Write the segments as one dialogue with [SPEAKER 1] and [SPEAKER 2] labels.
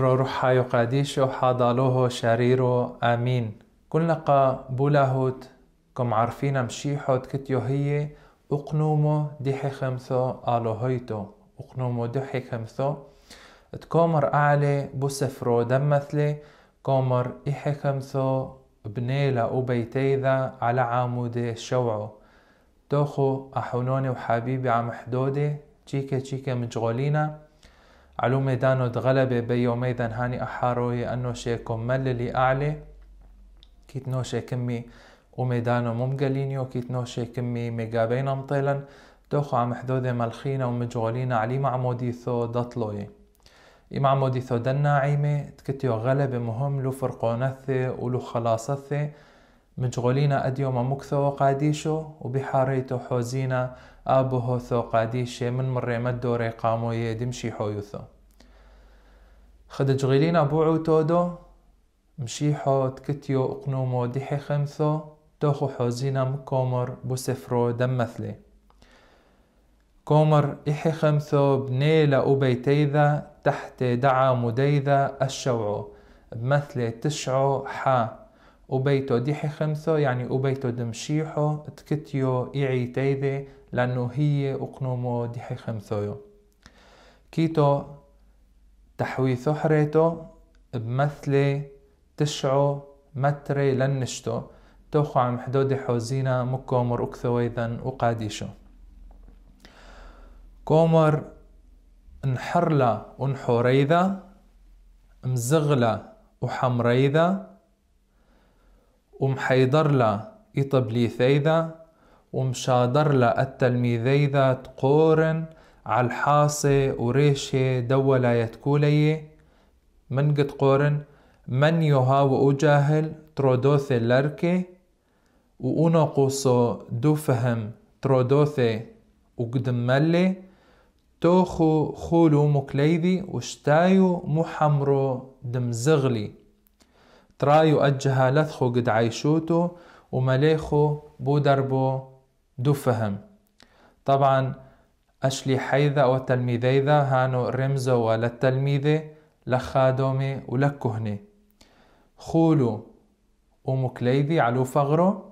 [SPEAKER 1] روحا يقاديشو حضالوه شريرو آمين كن لقى كم عارفين مشيحوت كتيو هي أقنومو ديحي خمثو آلو هيتو أقنومو ديحي خمثو تكومر أعلي بوسفرو دمثلي كومر إحي خمثو بنيلا وبيتيذا على عامودي شوعو توخو أحونوني وحبيبي عم حدودي تشيكي تشيكي مجغولينا ميدانو تغلب بيو ميدان هاني أحاروي أنو أنوشي مللي أعلي كيت شي كمي وميدانو ممقلينيو شي كمي ميقابينا مطيلا دوخو عم حدوذي ملخينا ومجغولينا علي معموديثو دطلوي إمعموديثو دنا عيمة تكتيو غلب مهم لو فرقونثي ولو خلاصثي مجغولينا أديوما مكثو وقاديشو وبحاريتو حوزينا ئابۆ هۆثۆ قادیشێ من مڕێمە دۆڕێ قامو دمشی حۆیوثۆ خدجغیلینا بۆ ئەو تۆدۆ مشی حۆت کتیۆ ئوقنومۆ دیحێ خەمثۆ دۆخ و حۆزینا مکۆمەر كومر إحي خمثو بنيلة أبيتيذا تحت دعا مديذا الشوعو بمثل تشعو حا أبيتو خمثو يعني أبيتو دمشيحو تكتيو تيذي لأنه هي أقنومو دي خمسويو كيتو تحويثو حريتو بمثلة تشعو متري لنشتو توخو عم حدود حوزينا مكومر اكثويدا وقاديشو كومر انحرلا ونحوريذا مزغلا وحمريذا ومحيضرلا إطبليثيذا ومشادر لا التلميذي ذات قورن على الحاصة وريشة دولاية يتكولي من قد قورن من يها وأجاهل ترودوثي لركي وأنقصو دفهم دو فهم ترودوثي وقدم ملي توخو خولو مكليدي وشتايو محمرو دمزغلي ترايو أجها لثخو قد عيشوتو ومليخو بودربو دو فهم طبعا أشلي حيذا وتلميذيذا هانو رمزو للتلميذة لخادومي ولكهني خولو ومكليذي علو فغرو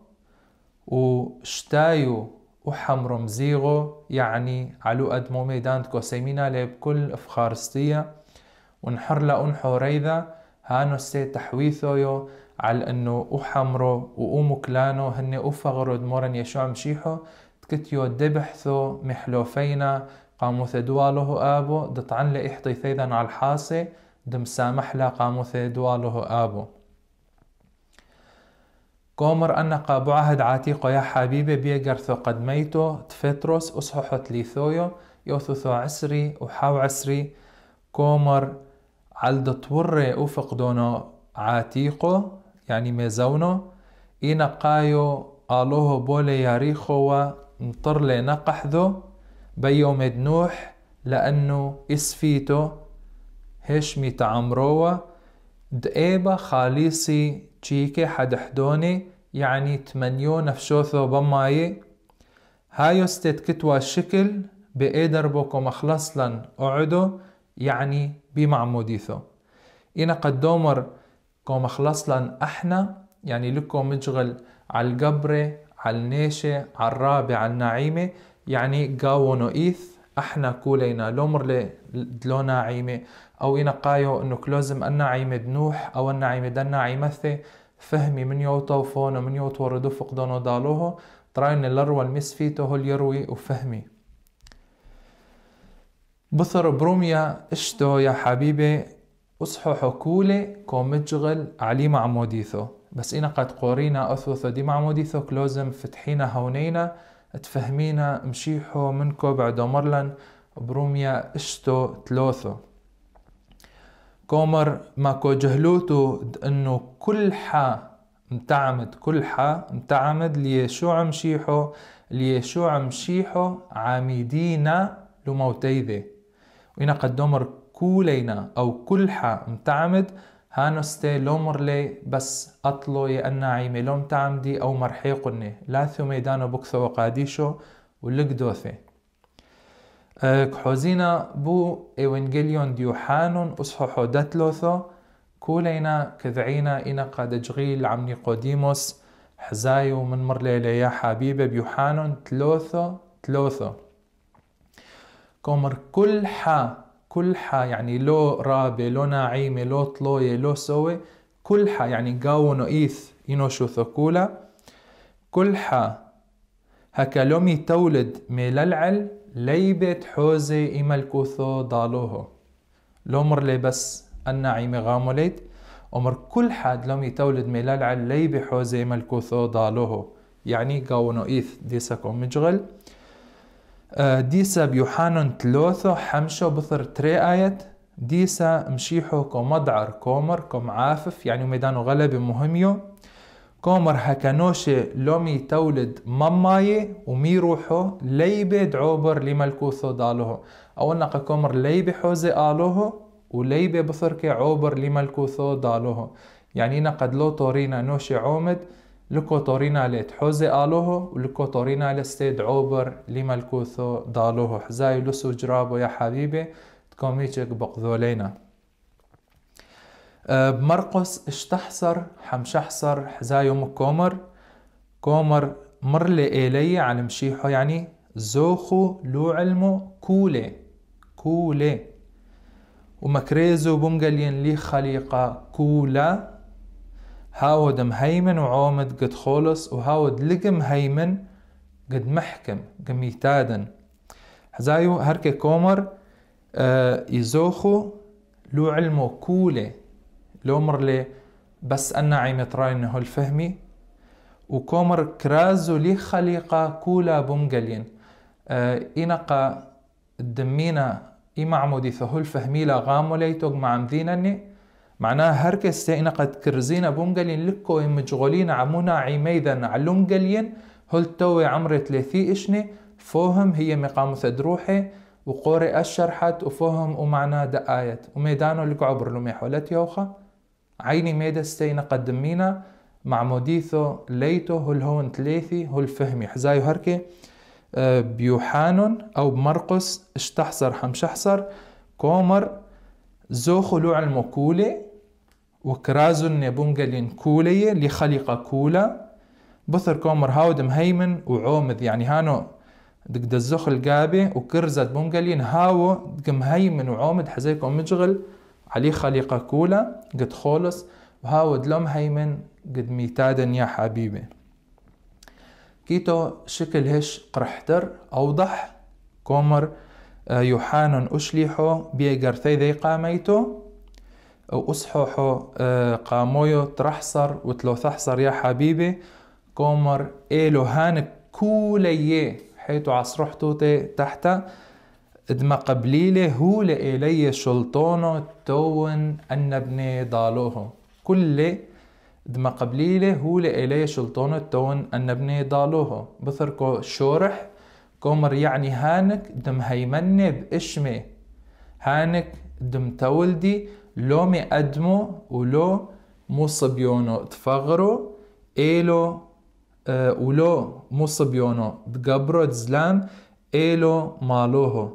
[SPEAKER 1] وشتايو وحمرو مزيغو يعني علو أدمو ميدانتكو سيمينا لي بكل إفخارستية ونحر لأنحو ريذا هانو سي تحويثو يو على انه وحمره وقوموا كلانه هن وفغروا دمورن يشوع مشيحو تكتيو دبحثو محلوفينا قاموث دواله آبو دطعن لإحطي ثيذا على الحاسة دم سامح لا قاموث دواله آبو كومر أن قابو عهد عتيقو يا حبيبي بيقرثو ميتو تفترس أصححو تليثويو يوثثو عسري وحاو عسري كومر على دطوري أفق دونو عتيقو يعني ميزاونو إينا قايو آلوه بولي ياريخو نطر لنا نقحذو بيوم نوح لأنو إسفيتو هش متعمروا دقيبة خاليسي تشيكي حد حدوني يعني تمنيو نفشوثو بماي هايو ستيت كتوى الشكل بقدر بوكو مخلصلا أعدو يعني بمعموديثو إنا قد دومر كوم خلص لان احنا يعني لكم مجغل على القبرة على النيشة على الرابع على النعيمة يعني قاونو إيث احنا كولينا لومرلي دلو نعيمة او إنا قايو انو كلوزم النعيمة دنوح او النعيمة دنعيمثي فهمي من يوطو فونو من يوطو وردو فقدونو دالوهو تراين لروى المسفيتو هو يروي وفهمي بثر بروميا اشتو يا حبيبي وصحو حكولة كومجغل علي مع موديثو بس إنا قد قورينا أثوثو دي مع موديثو كلوزم فتحينا هونينا تفهمينا مشيحو منكو بعدو مرلن بروميا اشتو تلوثو كومر ماكو جهلوتو انو كل حا متعمد كل حا متعمد ليشوع مشيحو ليشوع عمشيحو عامدين لموتيذي وإنا قد دومر كولينا أو كلحة متعمد هانستي لومرلي بس أطلو يأناعيمي لوم تعمدي أو مرحيقني لاثو ميدانو بكثو وقاديشو ولقدوثي أه، كحوزينا بو إيوانجيليون ديوحانون أصححو داتلوثو كولينا كذعينا إنا قاد جغيل عم نيقوديموس حزايو من مرلي يا حبيبة بيوحانون تلوثو تلوثو كومر كل حا كل حا يعني لو رابي لو ناعيمي لو طلوية لو سوي كل حا يعني قاونو إيث شو ثكولا كل حا هكا لومي تولد ميلالعل ليبت حوزي إمالكوثو ضالوهو لومر لي بس الناعمة غاموليت أمر كل حد لم يتولد ميلالعل علي بحوزي ملكوثو ضالوه يعني قاونو إيث ديسكو مجغل آه، ديسا بيوحانون تلوثو حمشو بثر تري آيت ديسا مشيحو كومدعر كومر كوم عافف يعني ميدانو غلب مهميو كومر هكانوشي لومي تولد مماي ومي روحو ليبي دعوبر لملكوثو دالوه انقا كومر ليبي حوزي آلوه وليبي بثركي عوبر لملكوثو دالوه يعني قد لو طورينا نوشي عومد لكوتورينا لتحوزي آلوه ولكوتورينا لستيد عوبر لما الكوثو دالوه حزاي لسو جرابو يا حبيبي تكوميتشك بقذولينا أه، بمرقس اشتحصر حمشحصر حزايو مكومر كومر مرلي لي إلي على يعني مشيحو يعني زوخو لو علمو كولي كولي ومكريزو بمقلين لي خليقة كولا هاود مهيمن وعومد قد خولص وهاود لقم هيمن قد محكم قميتادن هزايو هركي كومر آه يزوخو لو علمو كولي لو مرلي بس أنا عيمة راين هو الفهمي وكومر كرازو لي خليقة كولا بومجلين آه إنقا الدمينا إي معمودي فهو الفهمي لا غامو ليتوغ معمذينني معناها هركس تينا قد كرزينا بومقلين لكو مشغولين عمونا عيميذا علومقلين هل توي عمري ثلاثي إشني فوهم هي مقامث دروحي وقوري أشرحت وفوهم ومعناه دقايت وميدانو لك عبر لمي حولت يوخا عيني ميدا ستينا قدمينا مع موديثو ليتو هل هون ثلاثي هل فهمي حزايو هركي آه، بيوحانون أو بمرقس اشتحصر حمشحصر كومر زو خلوع المكولة وكراز النبونجا لنكولية لخلق كولا بثر كومر هاود مهيمن وعومد يعني هانو دك دزخ القابي وكرزت بونجلين هاو دك مهيمن وعومد حزيكم مشغل علي خليقة كولا قد خولص وهاو دلوم هيمن قد ميتادن يا حبيبي كيتو شكل هش قرحتر أوضح كومر أه، يوحان أشليحو ذي قاميتو وأصححو أه، قامويو ترحصر تحصر يا حبيبي كومر إلو هانك كولي حيتو توتي تحتا إدما قبليلي هو لإلي شلطونو تون أن ابني ضالوهو كل إدما قبليلي هو لإلي شلطونو تون أن ابني ضالوهو بثركو شورح كومر يعني هانك دم هيمني بإشمي هانك دم تولدي لو مي أدمو ولو مصبيونو تفغرو إيلو أه ولو مصبيونو تقبرو تزلام إيلو مالوهو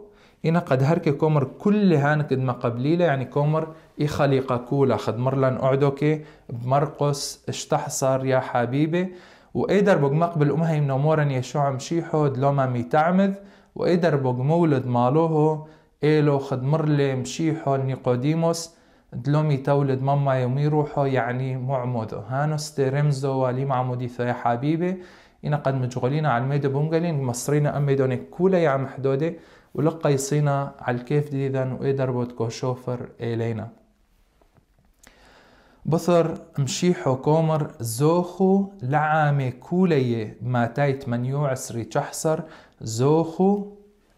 [SPEAKER 1] إنا قد هركي كومر كل هانك دم قبليلة يعني كومر إخليقا كولا خد مرلا أعدوكي بمرقص اشتحصر يا حبيبي وقدر بقمقبل أمهيم نمورن يشوع مشيحو لما ميتعمد وقدر مولد مالوهو إلو خدمرلي مشيحو نيقوديموس دلومي تولد ماما يومي روحو يعني معمودو تي رمزو وليم معمودي يا حبيبي إنا قد مجغولينا على الميدة بومجالين مصرينا أميدوني كولا يا محدودة ولقى يصينا على الكيف ديذن وقدر بودكو شوفر إلينا بصر مشيحو كومر زوخو لعامة كولية ما تايت من يعسري تحصر زوخو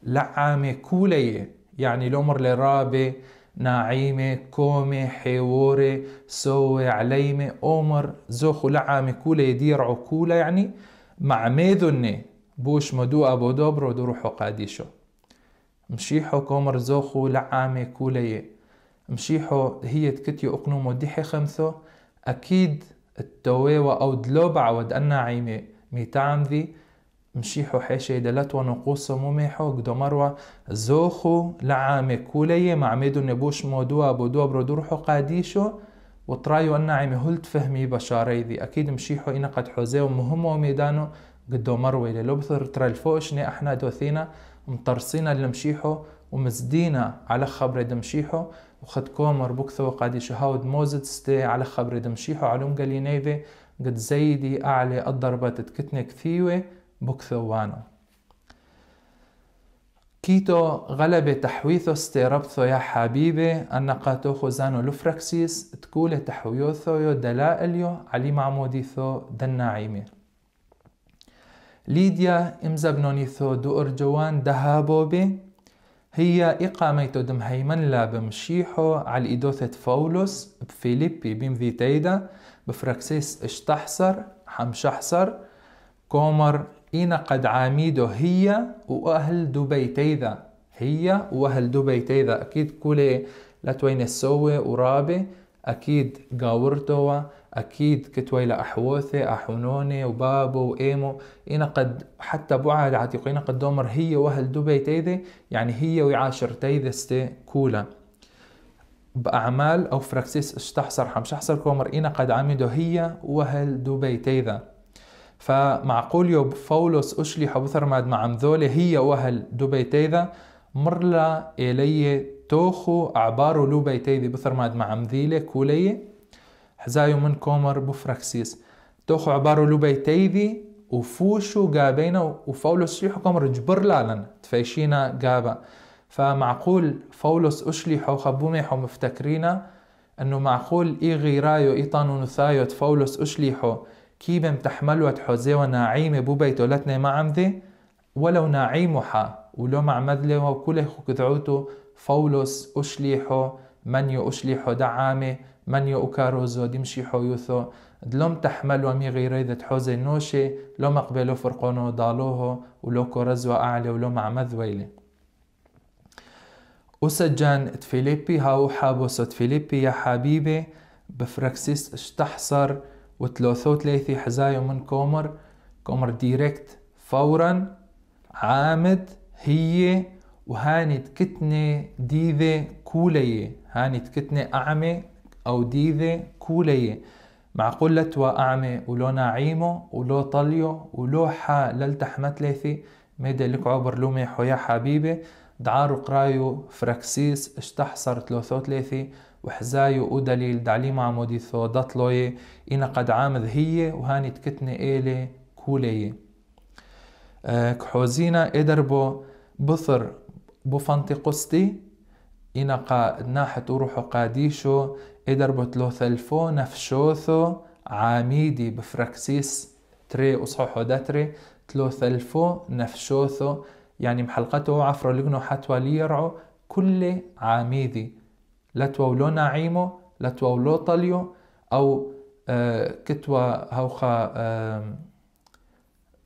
[SPEAKER 1] لعامة كولية يعني لومر لرابة ناعيمة كومة حيورة سوة عليمة أمر زوخو لعامة كولية دير عكولة يعني مع ميذنة بوش مدو أبو دوبرو دروحو قاديشو مشيحو كومر زوخو لعامة كولية مشيحو هي تكتي أقنومو ديحي خمثو أكيد التواوى أو دلوبع ود أنا عيمي ميتعم ذي مشيحو حاشي دلت ونقوص مميحو قدو مروة زوخو لعامي كولي معمدو نبوش مودوا بودوا برودورحو قاديشو وطرايو أنا عيمي هلت فهمي بشاري ذي أكيد مشيحو إنا قد حوزيو مهمو وميدانو قدو مروة للبثر ترى الفوشني احنا دوثينا مطرسينا لمشيحو ومزدينا على خبر دمشيحو وخد كومر بوكثا وقادي شهود موزد ستي على خبر دمشيحو علوم قال قد زيدي أعلي الضربة تتكتني كثيوة بوكثا وانو كيتو غلبة تحويثو ستي ربثو يا حبيبي أن قاتوخو زانو لفركسيس تقول تحويثو يو دلائليو علي معموديثو دناعيمي ليديا امزبنونيثو دور جوان دهابوبي هي إقامة هيمن لا بمشيحو على إدوثة فولوس بفيليبي ذي تيدا بفراكسيس اشتحصر حمشحصر كومر إنا قد عاميدو هي وأهل دبي تيدا هي وأهل دبي تيدا أكيد كولي توين السوي ورابي أكيد قاورتوا أكيد كتوى لأحوثي أحونوني وبابو وإيمو إنا قد حتى بعد عتيق إنا قد دومر هي وهل دبي تيذي يعني هي وعاشر تيذي ستي كولا بأعمال أو فراكسيس اشتحصر حمشحصر كومر إنا قد عمدو هي وهل دبي تيذا فمعقول يو بفولس أشلي ماد مع مذولة هي وهل دبي تيذا مرلا إلي توخو أعبارو لوبي تيذي بثرماد مع مذيلة كولي حزايو من كومر بوفراكسيس توخو عبارو لوبي تيذي وفوشو قابينا وفولو يحو كومر جبر لالن تفايشينا قابا فمعقول فولس أشليحو خبوميحو مفتكرينا أنه معقول إي غيرايو إي طانونثايو فولس أشليحو كيبم تحملوت حوزي بو بوبيتو لتني ما عمدي ولو ناعيمها ولو مع مذلة وكله كذعوتو فولس أشليحو منيو أشليحو دعامي من اوکارو زادیم دمشي حويوثو دلوم تحمل ومي غيري ذات حوزي نوشي لو لو فرقونو دالوهو اعلی و أعلى ولو ویلی ويلي وسجان تفیلیپی هاو حابوسو تفیلیپی يا حبيبي بفرکسیس اشتحصر تلوثو تلیثی حزايو من كومر كومر دیرکت فورا عامد هي هانی تکتنه دیده کولیه هانی تکتنه أعمي أو ديذة كولية معقولة وأعمى ولو نعيمه ولو طليه ولو حا للتحمتلثي ميدا لك عبر لومي حيا حبيبي دعارو قرايو فراكسيس اشتحصر ثلاثو ثلاثي وحزايو ودليل دعليم عمودي ثو دطلوي إنا قد عامذ هي وهاني تكتني إيلي كولية آه، كحوزينا إدربو بثر بوفانتي قصتي إنقا ناحت روحو قاديشو إدر بطلو ثلفو نفشوثو عاميدي بفركسيس تري وصحوحو داتري تلو ثلفو نفشوثو يعني محلقته عفرو لقنو حتوى ليرعو كل عاميدي ولو نعيمو ولو طليو أو آه كتوى هوخا آه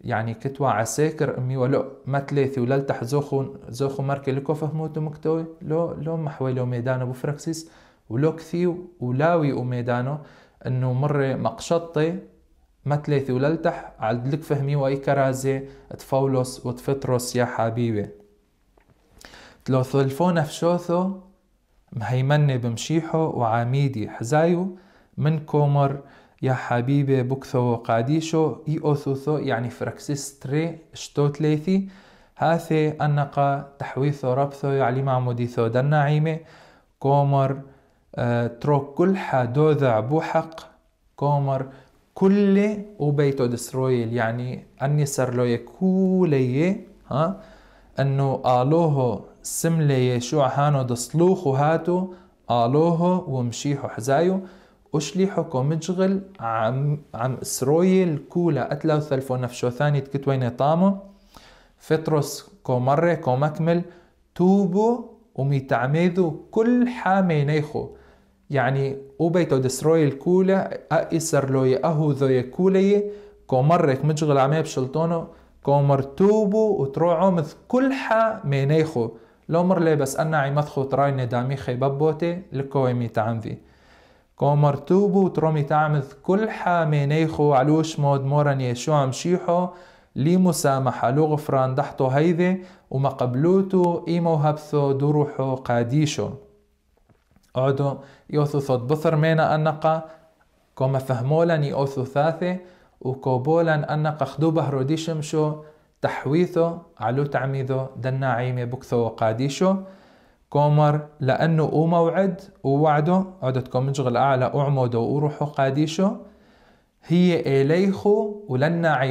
[SPEAKER 1] يعني كتوا عساكر امي ولو ما تلاثي ولا زوخو زوخو ماركي لكو فهموتو مكتوي لو لو محويلو ميدانو بفراكسيس ولو كثيو ولاوي وميدانو انه مري مقشطي ما تلاثي ولا التح عدلك فهمي واي كرازي تفولوس وتفتروس يا حبيبي تلو ثلفونا في شوثو مهيمني بمشيحو وعميدي حزايو من كومر يا حبيبي بكثو قاديشو اي اوثوثو يعني فراكسيس تري شتو تليثي هاثي انقا تحويثو ربثو يعني معموديثو دناعيمي كومر آه ترو كل حدوذع بوحق كومر كل وبيتو دسرويل يعني أني سرلوية يكولي ها انو الوهو سملي شو هانو دسلوخو هاتو الوهو ومشيحو حزايو وشلي حكم مشغل عم عم سرويل كولا أتلو ثلفو نفشو ثاني تكتوين طامو مرة كو كومكمل توبو وميتعميدو كل حامي نيخو يعني وبيتو دسرويل كولا أئسر لوي أهو ذوي كولي كومرك مجغل عمي بشلطونو كومر توبو وتروعو مث كل حا مينيخو لو مر لي بس أنا عمثخو ترايني داميخي ببوتي لكوي ميتعمذي كومرتوبو ترومي تعمث كل حامي نيخو علوش مود موران يشوع مشيحو لي مسامحة غفران دحتو هيدي وما قبلوتو إيمو هبثو دروحو قاديشو أعدو يوثو ثوت بثر مينا أنقا كما فهمولن يوثو ثاثي وكوبولن أنقا خدو بهرو ديشمشو تحويثو علو تعميذو دنا عيمي بكثو قاديشو كومر لأنه أو موعد ووعده عدتكم من شغل أعلى أعمده وروحه قاديشه هي إليخو ولنا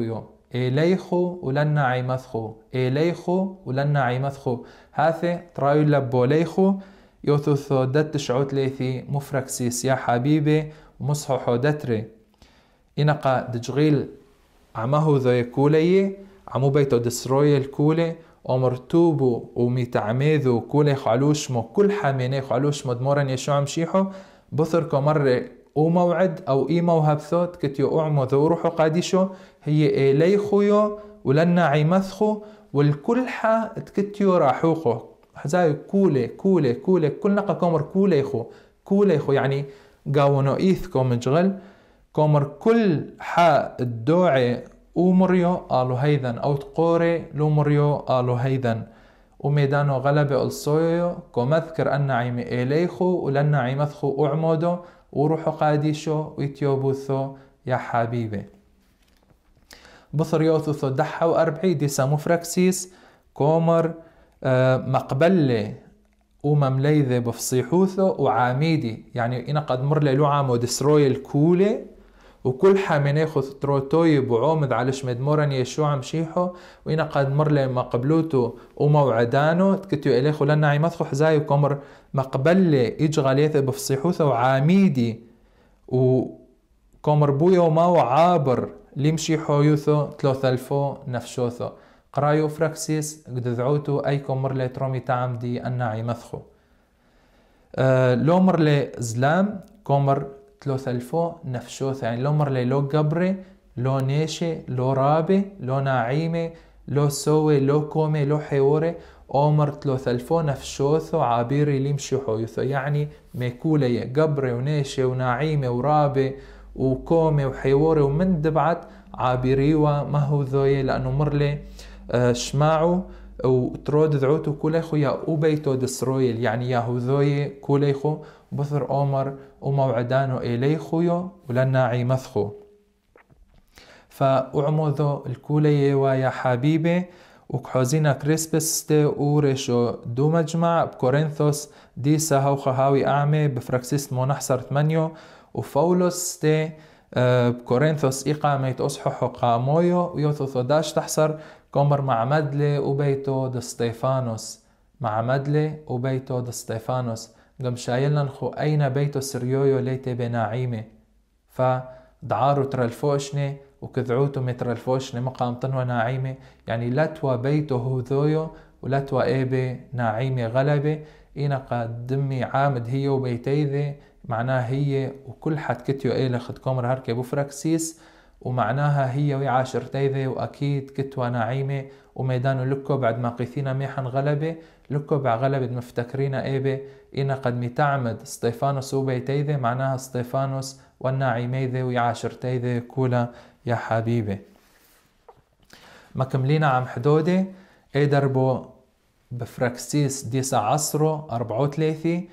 [SPEAKER 1] يو إليخو ولنا عيمثخو إليخو ولنا عيمثخو هاثي ترايو ليخو يوثو يوثوثو دت شعوت ليثي مفركسيس يا حبيبي مصحو دتري إنقا دجغيل عمهو ذو يكولي عمو بيتو دسروي الكولي ومرتوبو ومتعميذو كولي خعلوشمو كل حامينه خعلوشمو مدمورا يشوع مشيحو بثركو مرة او موعد او اي موهب ثوت كتيو اعمو ذو روحو قاديشو هي إلي خيو ولنا عيمثخو والكل حا تكتيو راحوخو حزاي كولي كولي كولي كل نقا كومر كولي خو كولي خو يعني قاونو إيث كومنجغل كومر كل حا الدوعي وموريو قالوا هيدن أو تقوري لو لوموريو قالوا هيدا وميدانو غلبة الصويو كومذكر النعيم إليخو ولنعيمثخو أعمودو وروحو قاديشو ويتيوبوثو يا حبيبي بثريوثوثو دحا وأربعي ديسامو فركسيس كومر آه مقبلة وممليذة بفصيحوثو وعاميدي يعني إنا قد مر عامو دسروي الكولي وكل حامي ياخذ تروتوي بعومد على شمدمورن يشوع مشيحو وين قد مر ما قبلوتو وموعدانو تكتو إليخو لنا مدخو حزاي كمر لي إج غاليث بفصيحوثة وعاميدي و كمر بويا وماو عابر يوثو حويوثو الفو نفشوثو قرايو فراكسيس قد ذعوتو أي كمر ترومي تعمدي أنا مدخو أه لومر زلام كمر تلوث الفو نفشوثة يعني لو مرلي لو قبري لو نيشي لو رابي لو ناعيمي لو سوي لو كومي لو حيوري أمر تلوث الفو نفشوثو عابيري ليمشي حويثو يعني ميكولي قبري ونيشي وناعيمي ورابي وكومي وحيوري ومن دبعت عابيريوا ما هو ذوي لأنه مرلي شماعو وترود ذعوتو كوليخو يا أوبيتو دسرويل يعني يا هو ذوي كوليخو بثر أومر وموعدانو إليخويو ولناعي مثخو فأعمذو الكولي ويا حبيبي وكحوزينا كريسبستي وريشو دو مجمع بكورينثوس دي ساهو خهاوي أعمي بفراكسيس مونحصر ثمانيو وفولوس تي آه، بكورينثوس إقامة أصححو قامويو ويوثو داش تحصر كومر مع مدلي وبيتو دستيفانوس مع مدلي وبيتو دستيفانوس لم شايلن خو أين بيتو سريويو ليتي بناعيمة ف دعارو ترلفوشني وكذعوتو مترلفوشني مقام طنوة ناعيمة يعني لتوى بيتو هوذويو ولتوى ايبي ناعيمة غلبة إينا قد دمي عامد هي وبيتيذي معناه هي وكل حد كتيو إيلي لخد كومر هركي بوفراكسيس ومعناها هي وعاشر تيفي واكيد كتوى نعيمة وميدانو لكو بعد ما قيثينا ميحن غلبه لكو بع غلبة مفتكرين ايبه إنا قد متعمد ستيفانوس وبيتيذي معناها ستيفانوس والناعيميذي ويعاشر تيذي كولا يا حبيبي مكملين عم حدودي اي دربو بفراكسيس ديسا عصرو أربعو تليثي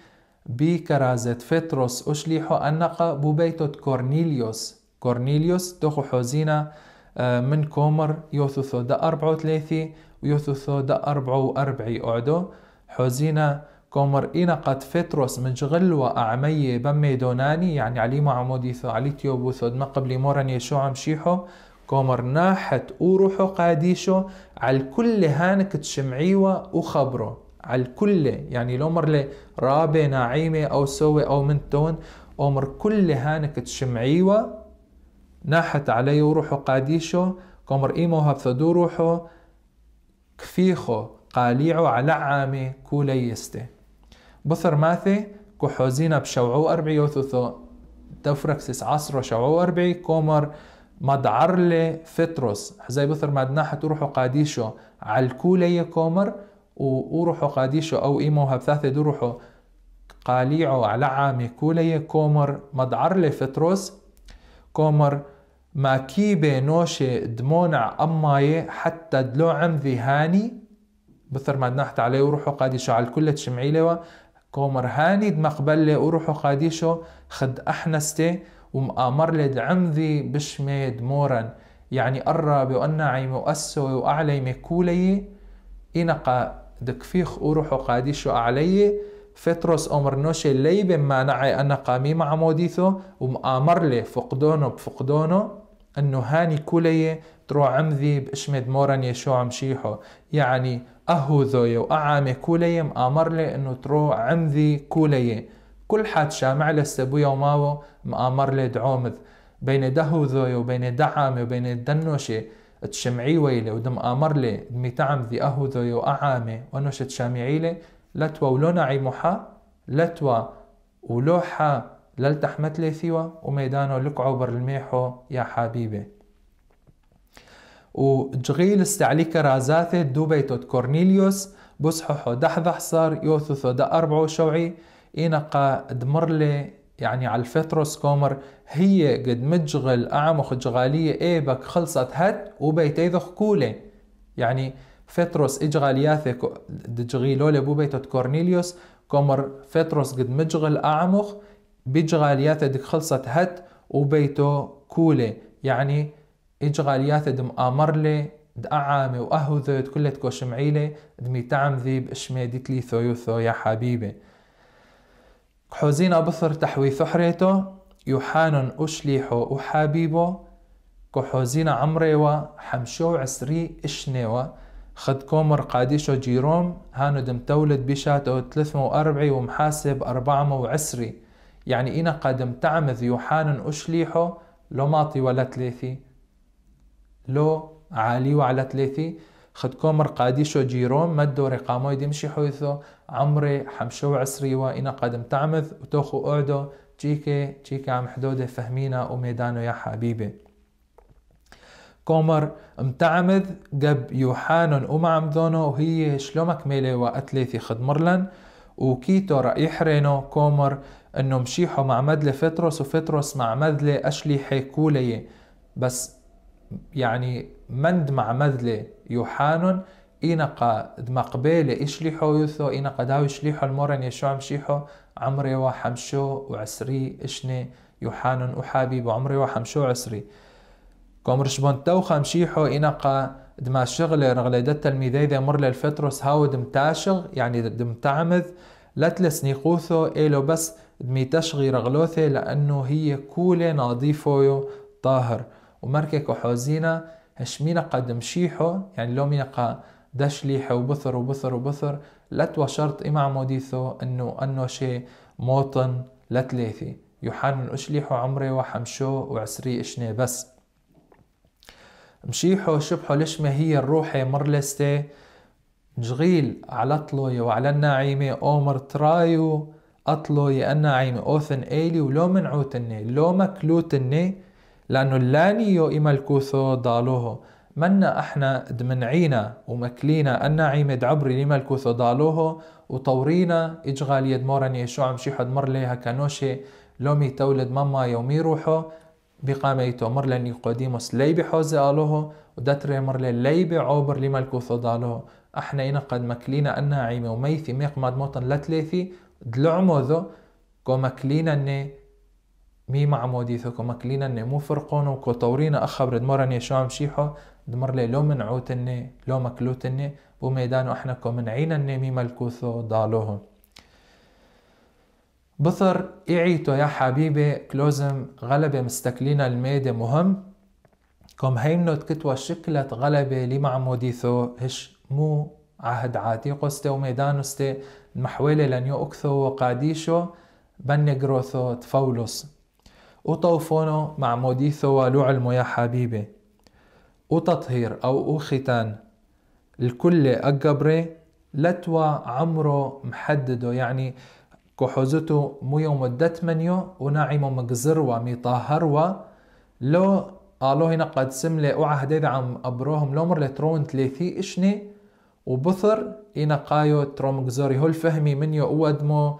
[SPEAKER 1] كرازت فتروس أشليحو أنقا ببيتوت كورنيليوس كورنيليوس دوخو حوزينا من كومر يوثوثو دا أربعة وثلاثي ويوثوثو دا أربعة وأربعي أعدو حوزينا كومر إنا قد فتروس من جغل أعمي بمي دوناني يعني علي معموديثو علي ثو ما قبل مورن عم شيحو كومر ناحت وروحو قاديشو على كل هانك تشمعيوه وخبرو على الكل يعني لو لي رابي ناعيمة أو سوي أو منتون أمر كل هانك تشمعيوه ناحت علي روحو قاديشو كمر إيمو هبثدو روحو كفيخو قاليعو على عامي كوليستي بثر ماثي كحوزينا بشوعو أربعي وثوثو دفركسس عصرو شوعو أربعي كومر مدعرلي فتروس زي بثر ما مدناحة تروحو قاديشو على الكولية كومر وروحو قاديشو أو إيمو هبثاثي دروحو قاليعو على عامي كولي كومر مدعرلي فتروس كومر ماكيبة نوشة دمونع أماي حتى دلو عمذي هاني بثر ما دنحت عليه وروحو قاديشو على الكلة شمعيلة كومر هاني دمقبل لي وروحو قاديشو خد أحنستي ومآمر لي عمذي بشمي دمورا يعني قرب عيم وأسوي وأعلي مكولي إنقا دكفيخ وروحو قاديشو علي فتروس نوشي اللي بما نعي أنا قامي مع موديثو ومآمر لي فقدونو بفقدونو انه هاني كلية ترو عمذي باشمد مورن يشوع مشيحو يعني اهو ذوي واعامي كولية مآمر لي انه تروح عمذي كولية كل حد شامع لسبويا وماو مآمر لي دعومذ بين دهو ذوي وبين دعامي وبين دنوشي تشمعي ويلي ودم آمر لي دمي تعم ذي أهو ذوي وأعامي ونوش تشامعي لي لتوى ولو نعي محا لتوى ولوحا لا لي سوى وميدانه لقعه برلميحه يا حبيبي وجغيل استعليك رازاثة دوبيتوت كورنيليوس بصححه دحضح صار يوثثو دا أربعو شوعي إنقا دمرلي يعني على الفتروس كومر هي قد مجغل أعمخ جغالية إيبك خلصت هت وبيتيذخ كولي يعني فتروس إجغالياثة دجغيلولي بوبيتوت كورنيليوس كومر فتروس قد مجغل أعمخ بجغاليات دك خلصت هت وبيتو كولة يعني إجغاليات دم أمرلي دعامي وأهوذت كلت شمعيلة دمي تعم ذيب إشمي ديتلي ثويوثو يا حبيبي كحوزين بثر تحوي ثحريتو يوحان أشليحو وحبيبو كحوزين عمريوا حمشو عسري إشنيوا خد كومر قاديشو جيروم هانو دم تولد بشاتو 43 ومحاسب اربعمو وعسري يعني إنا قدم تعمذ يوحان أشليحو لو ماطي ولا تليثي لو عالي وعلى تليثي كومر قاديشو جيروم مدو رقامو يدمشي حوثو عمري حمشو عسري وإنا قدم تعمذ وتوخو أعدو جيكي جيكي عم حدودة فهمينا وميدانو يا حبيبي كومر امتعمذ قب يوحانن ومعمذونو وهي شلومك ميلي وأتليثي خدمرلن وكيتر يحرنو كومر انه مشيحو مع مدلة فتروس وفتروس مع مدلة أشليحة كولية بس يعني مند مع مدلة يوحانون إنقا مقبالة إشليحو يوثو إنقا داو إشليحو المورن يشوع مشيحو عمري وحمشو وعسري إشني يوحانون وحابيب وعمري وحمشو وعسري كومرش بنتو خمشيحو إنقا دما الشغلة رغلة يعني التلميذي ذا مر للفترس هاو دم تاشغ يعني دم تعمذ لا تلس نيقوثو إلو بس دمي تشغي رغلوثي لأنه هي كولة نظيفو طاهر ومركك وحوزينا هشمينا قد مشيحو يعني لو مينا قا دشليحه وبثر وبثر وبثر لا توشرت إمع موديثو أنه أنه شي موطن تليثي يوحان من أشليحو عمري وحمشو وعسري إشني بس مشيحو شبحو ما هي الروحي مرلستي جغيل على طلوية وعلى النعيمة أومر ترايو أطلوية النعيمة أوثن إيلي ولو منعوتني لو مكلوتني لأنه اللانيو إملكوثو ضالوه منا احنا دمنعينا ومكلينا الناعمة دعبري لما الكوثو ضالوه وطورينا إجغال يد مورن يشوع دمر ليها كانوشي لومي تولد ماما يومي روحو بقام ایتو مرل نیقودیموس لي به آلوه و دتر مرل لی به عوبر دالوه احنا إنا قد مکلینا الناعیمه وميثي ميق ماد موطن لتليثي دلعمو ذو كو مكلينا ني مي موديثو كو مكلينا ني مو فرقون وكو طورينا أخبر دمرني شو عم شيحو دمر لي لو منعوتني لو مكلوتني بميدانو احنا كو منعينا ني مي ملكوثو ضالوهم بثر اعيتو يا حبيبي كلوزم غلبة مستكلينا الميدة مهم كم هيمنت كتوى شكلت غلبة لمعموديثو هش مو عهد وميدانو وميدانوستي المحويلة لنيو أكثو وقاديشو بني بنجروثو تفولوس وطوفونو مع موديثو علمو يا حبيبي وتطهير أو وختان الكل أقبري لتوى عمرو محدده يعني كحوزتو ميو مدت منيو وناعمو مقزروا طاهروا لو قالو هنا قد سملة عهد هديد عم ابروهم مر لترون تليثي اشني وبثر إنا قايو ترون قزوري هول فهمي منيو اوادمو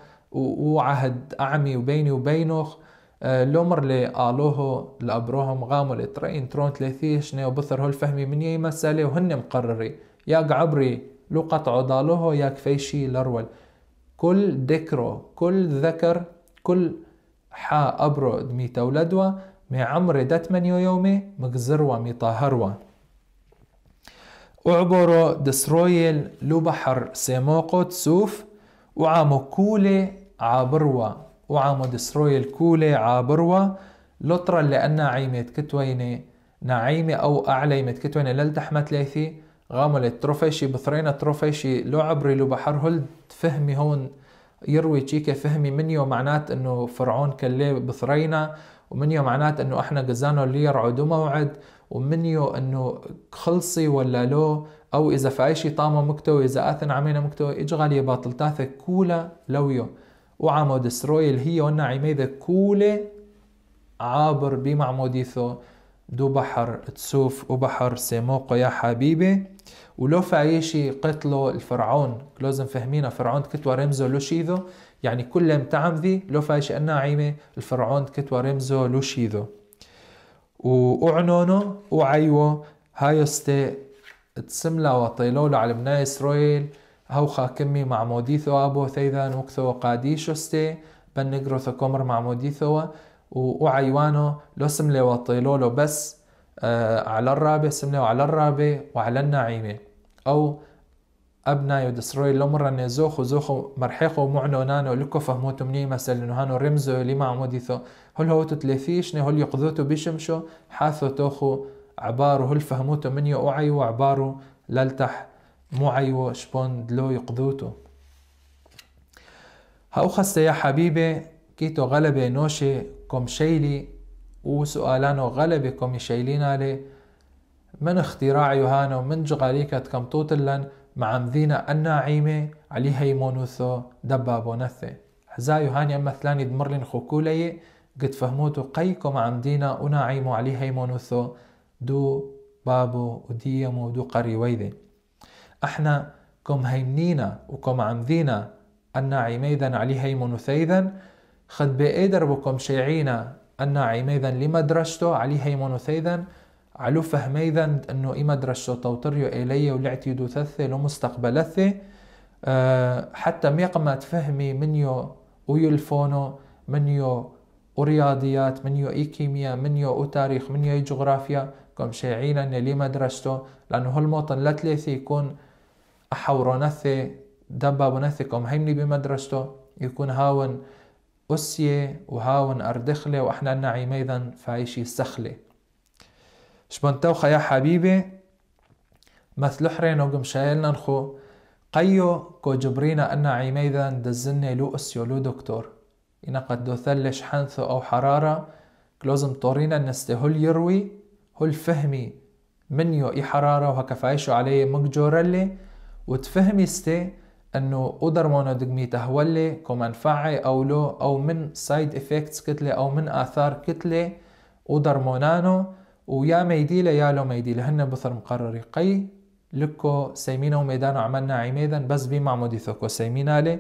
[SPEAKER 1] وعهد أعمي وبيني وبينوخ آه، لو مر لي قالوه لأبروهم غامو لترين ترون تليثي إشني بثر هول فهمي مني مسالي وهن مقرري ياك عبري لو قطعو ضالوه ياك فيشي لرول كل ذكر كل ذكر كل حا أبرو مي تولدوا مي عمر دتمنيو يومي مقزروا مي طهروا وعبرو دسرويل لو بحر سيموقو تسوف وعامو كولي عابروا وعامو دسرويل كولي عابروا لطرا لأن عيمة كتويني نعيمة أو يمت كتويني للتحمت ليثي غاملت تروفيشي بثرينا تروفيشي لو عبري لو بحر هولد فهمي هون يروي تشيكا فهمي منيو معنات انه فرعون كلي بثرينا ومنيو معنات انه احنا قزانو اللي يرعدو موعد ومنيو انه خلصي ولا لو او اذا في اي شي طامه مكتوي اذا اثن عمينا مكتوي اجغالي باطل تاثة كولا لويو وعمود السرويل هي عيمي ذا كولا عابر بمعموديثو دو بحر تسوف وبحر سيموقو يا حبيبي ولو فايشي قتلو الفرعون لازم فهمينا فرعون كتوا رمزه لوشيذو يعني كل ذي لو في شيء الفرعون كتوا رمزه لوشيذو وعنونه وعيوه استي تسملا وطيلولو على بناء إسرائيل هو خاكمي مع موديثو أبو ثيذان وكثو قاديشوستي بنقرثو كومر مع موديثو وعيوانه لو سملي وطيلولو بس آه على الرابي سملي وعلى الرابي وعلى النعيمه او ابنا يدسروي مره نزوخو زوخو مرحيخو معنو نانو لكو فهموتو مني مثلا انه هانو رمزو ما عموديثو هل هو تتلفيش هل يقذوتو بشمشو حاثو توخو عبارو هل فهموتو مني اوعيو عبارو لالتح معيو شبون دلو يقذوتو هاوخس يا حبيبي كيتو غلبة نوشي كم شيلي وسؤالانو غلبة كم شيلينا لي من اختراع يوهانا ومن جغاليكة كمطوطلن مع مدينة الناعمة عليها مونوثو دبابونثة حزا يوهانيا مثلان يدمرلن خوكولي قد فهموتو قيكو مع مدينة وناعمو عليها مونوثو دو بابو وديمو دو قري ويدي احنا كم هيمنينا وكم عمدينا الناعميذا عليها مونوثيذا خد بإيدر بكم شيعينا الناعميذا لمدرجته عليها مونوثيذا علو فهم اذا انه اي مدرسة توتريو الي ولعتي دو ثثي لو مستقبلثي أه حتى ميقما تفهمي منيو ويلفونو منيو ورياضيات منيو اي كيمياء منيو او تاريخ منيو اي جغرافيا كم شيعين ان لي مدرستو لانه هالموطن لا تليثي يكون احورو نثي دبا ونثي كم هيمني بمدرستو يكون هاون أسية وهاون أردخلة وإحنا نعي أيضا فايشي سخلة شبون توخا يا حبيبي مثل حرين وقم شايلنا نخو قيو كو جبرينا أن عيميذا دزني لو أسيو لو دكتور إنا قد دوثلش ثلش حنثو أو حرارة كلوزم طورينا نستي هل يروي هل فهمي منيو إي حرارة وهكا فايشو عليه مقجورلي وتفهمي ستي انه قدر مونو دقمي تهولي منفعي او لو او من سايد افكتس كتلة او من اثار كتلة قدر مونانو ويا ميديله يا لو ميديله هن بثر مقرر قي لكو سيمينا وميدان عملنا عميدا بس بما عمودي ثوكو سيمينا لي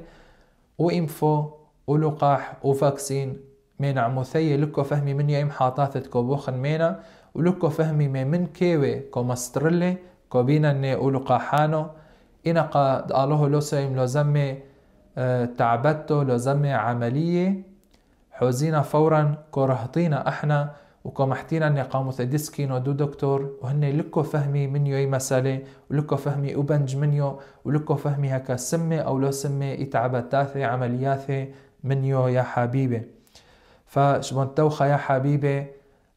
[SPEAKER 1] وإنفو ولقاح وفاكسين مين عموثي لكو فهمي من يا إم حاطات كوبوخن مينا ولكو فهمي مي من كيوي كومسترلي كوبينا ني ولقاحانو إنا قد قالوه لو سيم لو زمي آه، تعبتو لو زمي عملية حوزينا فورا كرهطينا احنا وكم حتينا اني قاموا تدسكينو دو دكتور وهن لكو فهمي منيو اي مسألة ولكو فهمي أبنج منيو ولكو فهمي هكا سمة أو لو سمة اتعبت تاثي عملياثي منيو يا حبيبي فشبون توخة يا حبيبي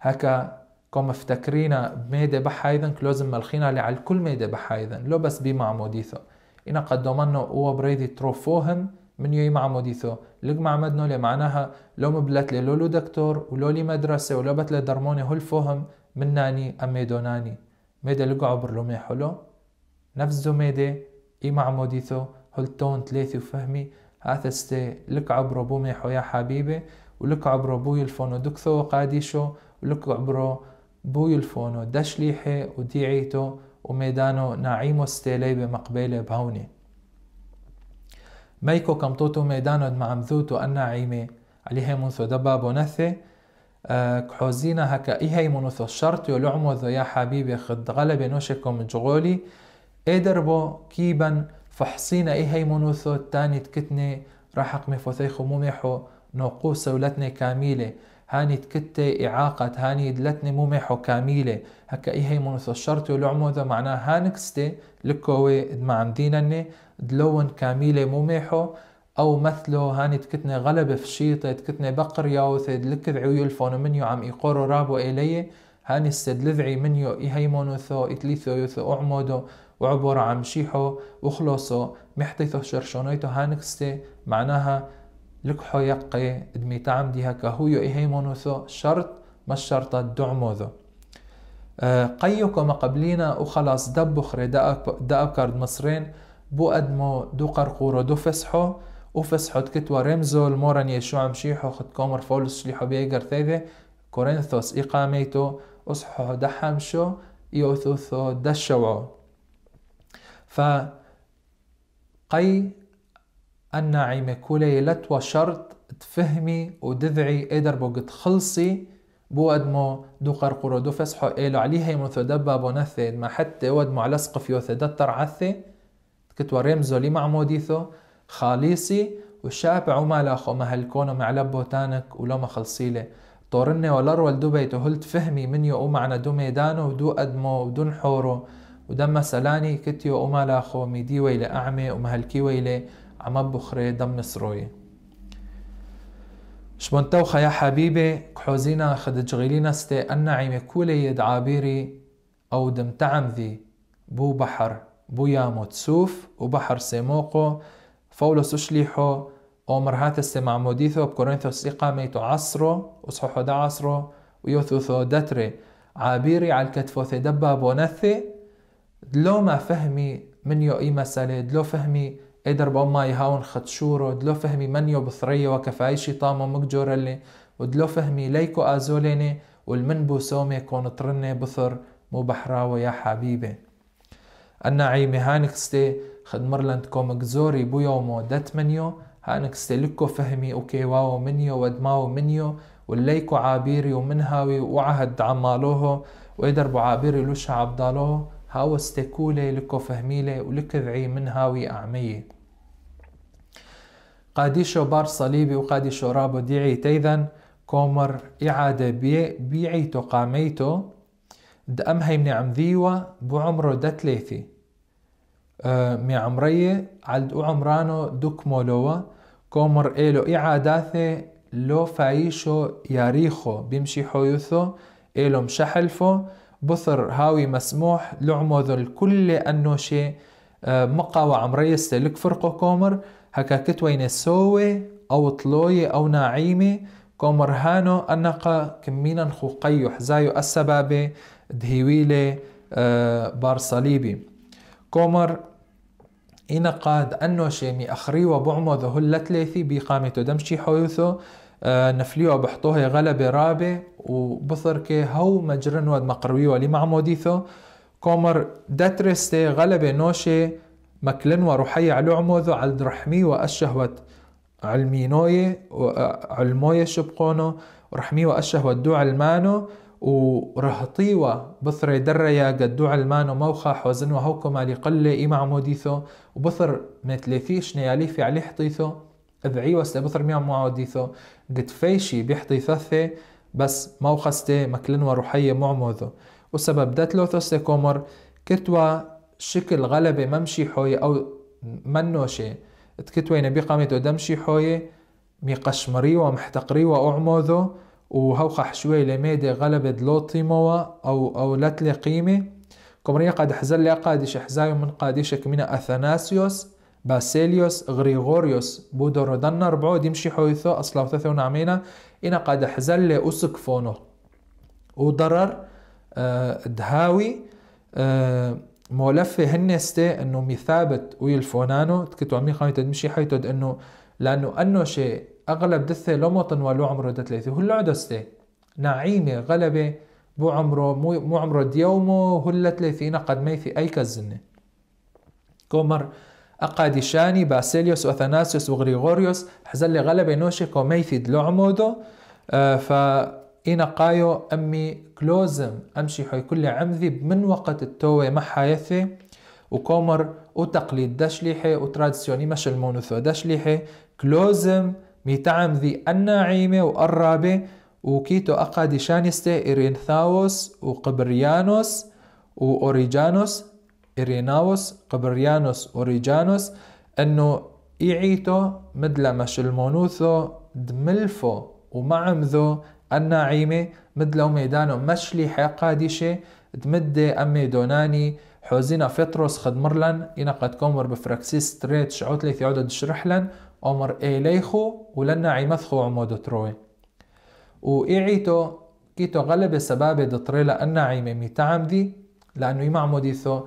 [SPEAKER 1] هكا كم افتكرينا بميدة بحايذن كلوزم ملخينا على الكل ميدة بحايذن لو بس بمعموديثو إنا قدمنا أو بريدي تروفوهم من يوي مع موديثو لق مع مدنو لي معناها لو مبلت لي لولو دكتور ولو لي مدرسة ولو بتلي درموني هول فوهم من ناني أمي دوناني ميدا لقو عبر لومي حلو زو ميدا إي مع موديثو تون تليثي وفهمي هاثستي لك عبرو بومي حويا حبيبي ولك عبرو بوي الفونو دكثو وقاديشو ولك عبرو بوي الفونو دشليحي وديعيتو وميدانو نعيمو ستيلي بمقبيلة بهوني ميكو كمطوتو ميدانو مع مذوتو أنا عيمة عليها منثو دبابو نثي أه كحوزينا هكا إيهي منثو شرطيو ذو يا حبيبي خد غلبي نوشكو من جغولي إدربو كيبا فحصينا إيهي منثو تاني تكتني أقمي مفوثيخو مميحو نوقو سولتني كاميلة هاني تكتة إعاقة هاني دلتني مميحو كاميلة هكا إيهي منثو الشرط ولعمو ذو معناه هانكستي لكوي دمع مدينني دلون كاميلة مميحو أو مثله هاني تكتني غلبة في شيطة تكتني بقر ياوث لكذعو يلفون منيو عم يقورو رابو إلي هاني استدلذعي منيو إهيمونوثو إتليثو يوثو أعمودو وعبور عم شيحو وخلصو محتيثو شرشونيتو هانكستي معناها لكحو يقي دمي تعمدي هكا هويو إهيمونوثو شرط ما الشرطة دعموذو آه، قيكو قبلينا وخلاص دبخ دأب كارد مصرين بو قدمو دو قرقورو دو فسحو وفسحت رمزو الموران يشو عم شيحو خد كومر فولس شليحو بيجر ثيذي كورينثوس إقاميتو أصحو دحامشو يوثوثو دشوعو ف قي الناعمة كولي لتوا شرط تفهمي ودذعي قدر بوقت خلصي بو أدمو دو قرقورو دو فسحو إيلو عليها يمثو دبابو نثي ما حتى ودمو على سقف يوثي دتر عثي كتوريم زولي مع موديثو خاليسي وشابع وما لاخو ما هلكونو مع لبو تانك ولو ما خلصيلي طورني ولرول دبي تهلت فهمي من يو معنا دو ميدانو ودو أدمو ودو نحورو ودم سلاني كتيو وما لاخو ميدي ويلي أعمي وما هلكي ويلي عم بخري دم سروي شبنتوخة يا حبيبي كحوزينا خد جغيلينا ستي أنا عيمي كولي يدعابيري أو دمتعم ذي بو بحر بويا موتسوف وبحر سيموقو فولوس أشليحو ومرهات السمع موديثو بكورنثوس إقاميتو عصرو وصحوحو دا عصرو ويوثوثو دتري عابيري على الكتفو دبا بونثي دلو ما فهمي من يو إيما سالي دلو فهمي ايدر بوما يهاون خدشورو دلو فهمي من يو بثرية وكفايشي طامو مقجورلي ودلو فهمي ليكو أزوليني والمنبو سومي كون ترني بثر مو بحراوي يا حبيبي عيمي هانكستي خد مرلند كومك زوري بويومو دات منيو هانكستي لكو فهمي اوكي واو منيو ودماو منيو والليكو عابيري ومنهاوي وعهد ويدر ويدربو عابيري لوشا عبدالوهو هاو استيكولي لكو فهميلي ولكذعي منهاوي أعميي قاديشو بار صليبي وقاديشو رابو ديعي تيذن كومر إعادة بيعيتو قاميتو دقم هاي من ذيوة بعمره دا ثلاثة مي عمرية علد عمرانو دوك مولوة كومر إلو إعاداثة لو فايشو ياريخو بيمشي حيوثو إلو مشحلفو بثر هاوي مسموح لعمو ذل كل أنو شي مقا وعمرية استلك فرقو كومر هكا كتوين سوي أو طلوي أو ناعيمي كومر هانو أنقا كمينا خوقيو زايو السبابي دهيويلي صليبي اه، كومر إن قاد أنو شيمي أخريو بعمو ذهل لتليثي بقامتو دمشي حيوثو اه، نفليو بحطوه غلبة رابي وبثركي هو مجرن ود مقروي مقرويو لمعموديثو كومر داترستي غلبة نوشي مكلن وروحي على عموذو على درحمي وأشهوت علمينوي اه، علموية شبقونو رحمي وأشهوة دو علمانو وراح طيوة بثر يا قدوع علمان موخا حوزن وهوكو مالي قلة إيمع موديثو وبثر من ثلاثيش علي حطيثو واسل بثر ميع معوديثو قد فيشي بيحطي ثثة بس ستي مكلن وروحية معموذو وسبب دات لوثوستي كومر كتوى شكل غلبة ممشي حوية أو منوشي تكتوى نبي دمشي حوي حوية ميقشمري ومحتقري وأعموذو وهوخ حشوي لميدي غلبت لو طيموا أو أو لتلي قيمة كمرية قد حزل لي قادش حزايو من قادشك كمينة أثناسيوس باسيليوس غريغوريوس بودورو دنر بعود ديمشي حويثو أصلا وثثو نعمينا إنا قد حزل لي أسك فونو وضرر أه دهاوي أه مولفة هنستي انه مثابت ويل فونانو تكتو عمي قامت تدمشي حيتد انه لانه انه شيء أغلب دثة لما ولو عمره دثلاثة هلا دستة نعيمة غلبة بو عمره مو عمره ديومه هلا ثلاثين قد ميثي أي كزنة كومر أقاديشاني باسيليوس وأثناسيوس وغريغوريوس حزلي غلبة نوشي كوميثي دلعمودو آه ف إنا قايو أمي كلوزم أمشي حي كل عمذي من وقت التوي ما حيثي وكومر وتقليد دشليحي وتراديسيوني مش المونوثو دشليحي كلوزم ميتعم ذي الناعيمة والرابة وكيتو أقاديشانستة إرينثاوس وقبريانوس وأوريجانوس إريناوس قبريانوس أوريجانوس أنه إيعيتو مدلا مش المونوثو دملفو ومعمذو الناعيمة مدلا ميدانو مشليحة قادشة دمدة أمي دوناني حوزينا فطرس خدمرلن إنا قد كومر بفراكسيس تريت شعوت ليث يعود شرحلن عمر إليخو ولنا عمثخو عمو دتروي وإعيتو كيتو غلب سبابة دتري لأن عيمي دي لأنه يمعمو ديثو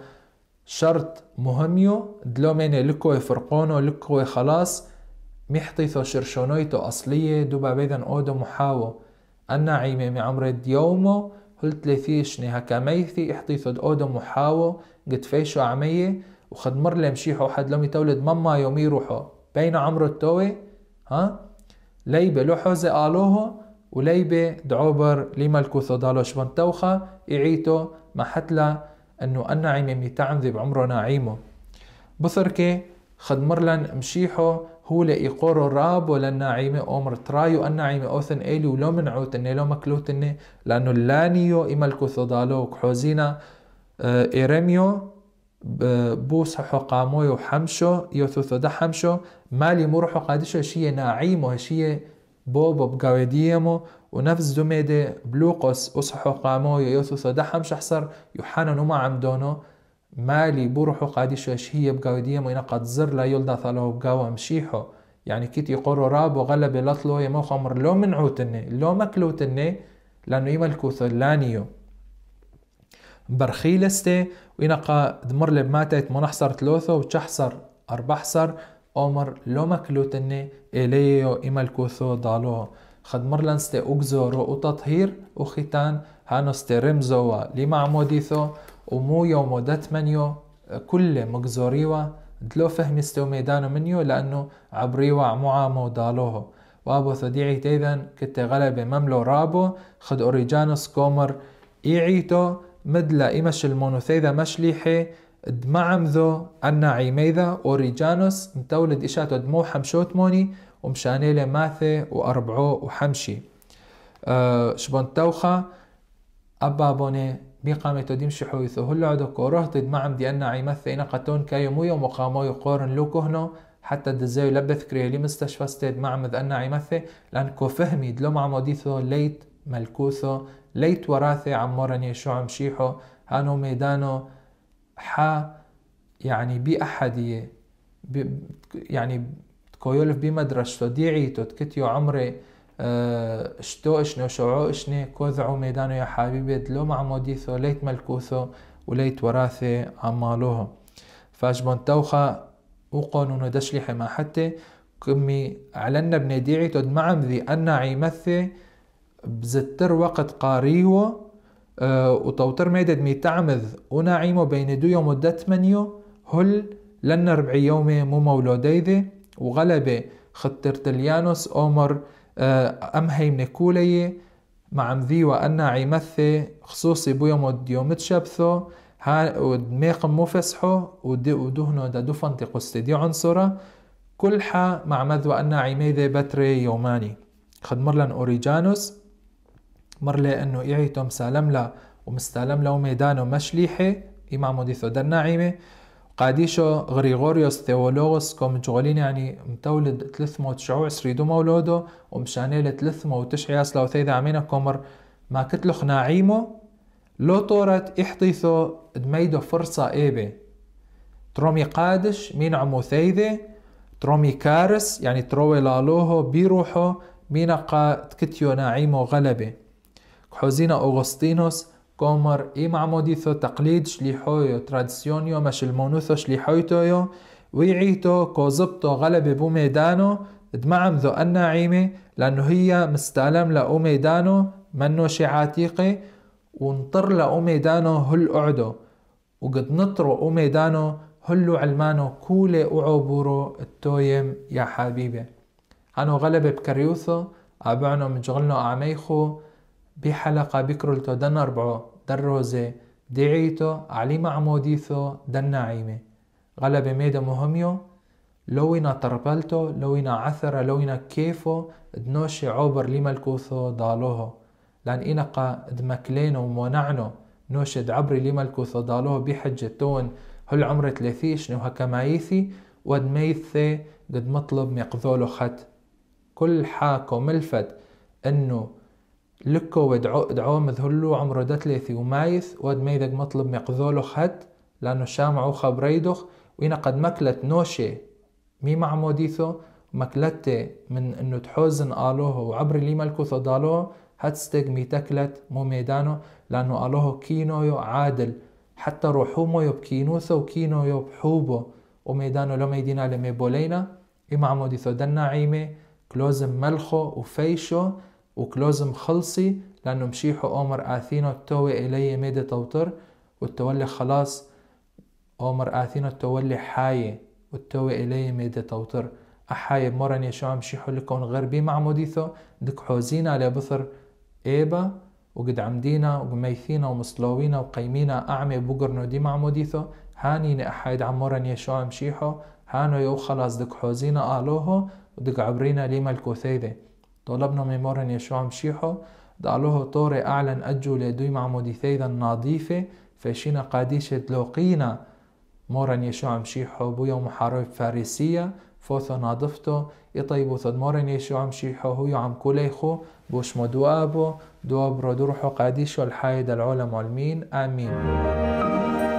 [SPEAKER 1] شرط مهميو دلوميني لكو فرقونو لكو خلاص محطيثو شرشونويتو أصلية دوبا بيدن أودو محاو أنا عيمي معمر ديومو هل لثيش نيها كميثي احطيثو دأودو محاو قد فيشو عمية وخد مر لمشيحو حد لم يتولد ماما يومي روحو بين عمرو التوي ها ليبة لحوزة آلوه وليبة دعوبر لملكوثو دالوش بنتوخا إعيتو محتلا أنه النعيم يمي تعمذي بعمره نعيمه بثركي خدمرلن مشيحو هو لإيقورو راب ولا النعيمة أمر ترايو النعيمة أوثن إيلي ولو منعوت إني لو مكلوت إني لأنه لانيو إملكو ثضالو كحوزينا إيرميو بوس حقامو يو حمشو يو ثوثو دا حمشو مالی مو روحو قادش هشية ناعيم وهشية بوبو بقاوديمو ونفس دميدة بلوقس أصحو قامو يوثو صدحم شحصر يوحانا نوما عمدونو مالي بروحو قادش هشية بقاوديمو قد زر لا يلدا ثالو بقاو امشيحو يعني كيت يقروا راب غلبي لطلو يمو خمر لو منعوتني لو مكلوتني لانو يملكو ثلانيو برخيلستي وينقا قد مرلب ماتت منحصر ثلوثة وشحصر أربحصر أمر لوما كلوتني إليه إمال كوثو دالو خد مرلنس تي أجزورو وتطهير وختان هانو ستي رمزوا لما عموديثو ومو يومو منيو كل مجزوريوا دلو فهمي فهمستو ميدانو منيو لأنه عبريوا عمو دالوه وابو ثديعي تيذن كت غلبة مملو رابو خد أوريجانوس كومر إيعيتو مدلا إمش المونوثيذا مشليحي دمعم ذو عنا عيميذا أوريجانوس متولد إشاتو دمو حمشوتموني ومشانيلة ماثي وأربعو وحمشي أه شبون توخا أبا بوني بيقامي تديم شحويثو هل عدو كوروه دمعم دي أنا عيمثي إنا قتون يوم وقامو يقورن لوكوهنو حتى دزيو لبث كريالي مستشفى ستيد معمد أنا عيمثي لأن كو فهمي دلو معموديثو ليت ملكوثو ليت وراثي عمورني شو عمشيحو هانو ميدانو حا يعني بأحدية يعني كويولف بمدرسته ديعيتو تكتيو عمري آه، شتو اشنو شوعو اشني كوذعو ميدانو يا حبيبي دلو مع موديثو ليت ملكوثو وليت وراثي عمالوهم فاجبون توخا وقانون دشلي حما حتى كمي علنا بنديعي تد معم ذي أنا عيمثي بزتر وقت قاريو أه، وتوتر ميدد ميتعمذ وناعيمو بين ديو مدت منيو هل لن ربع يومي مو مولوديذي وغلبة خطر تليانوس أومر أه، أم من كولي مع مذي وأنا عيمثي خصوصي بيومو ديو متشبثو ها ودميق مو فسحو ودهنو دا دفنتي قستي دي عنصرة كل حا مع مذ وأنا عيميذي بتري يوماني خدمر لن أوريجانوس لي انه قيعته مسالم لها ومستالم له ميدانه مشليحة إمام در دناعمة قاديشو غريغوريوس ثيولوغوس كوم جغولين يعني متولد 329 سريدو مولودو ومشانيل 309 لو ثيدا عمينا كومر ما كتلخ ناعيمو لو طورت احطيثو دميدو فرصة ايبي ترومي قادش مين عمو ثيذي ترومي كارس يعني تروي لالوهو بيروحو مين قا تكتيو ناعيمو غلبه كحوزينا أوغسطينوس كومر إي معموديثو تقليد شليحويو تراديسيونيو مش المونوثو شليحويتويو ويعيتو كوزبتو غلبة بوميدانو دمعم ذو الناعمة لأنه هي مستلم لأوميدانو منو شي عتيقة ونطر لأوميدانو هل أعدو وقد نطرو أوميدانو هلو علمانو كولي أعبورو التويم يا حبيبي أنا غلبة بكريوثو أبعنو من أعميخو بحلقة بكرلتو دن أربعو دن روزي دعيتو علي معموديثو دن نعيمة غلبة ميدا مهميو لوينا طربلتو لوينا عثرة لوينا كيفو دنوشي عوبر لما الكوثو دالوهو لأن إنقا دمكلينو ومونعنو نوشد عبري لما الكوثو دالوهو بحجة تون هل عمر ثلاثيش نوها كمايثي ودميثي قد مطلب مقذولو خت كل حاكو ملفت انه لكو ودعو دعو مذهلو عمرو دتليثي ومايث ود ميذق مطلب مقذولو خد لأنو شامعو خبريدوخ وإنا قد مكلت نوشي مي معموديثو مكلتي من انو تحوزن آلوه وعبر لي ملكوثو دالوه مي تكلت مو ميدانو آلوه كينو يو عادل حتى روحومو يو بكينوثو وكينو يو بحوبو وميدانو لو ميدينا لمي بولينا إما معموديثو دنا عيمي كلوزم ملخو وفيشو وكلوز مخلصي لأنه مشيحو أومر آثينو التوي إلي ميدي توتر والتولي خلاص أومر آثينو التولي حاية والتوي إلي ميدي توتر أحاية شو عم مشيحو لكون غربي معموديثو دك حوزينا لبثر إيبا وقد عمدينا وقميثينا ومصلوينا وقيمينا أعمي بقرنو دي معموديثو عم أحايد شو عم مشيحو هانو يو خلاص دك حوزينا آلوهو ودك عبرينا ملكو ثيدي طلبنا من مورن يشوع مشيحو دعلوه طوري أعلن أجو لدوي مع ثيدا نظيفة فشينا قديشة لوقينا مورن يشوع مشيحو بويا محارب فارسية فوثو ناضفتو يطيبو ثد مورن يشوع مشيحو هو عم كوليخو بوش مدوابو دوبرو دروحو قديشو الحايد العلم علمين آمين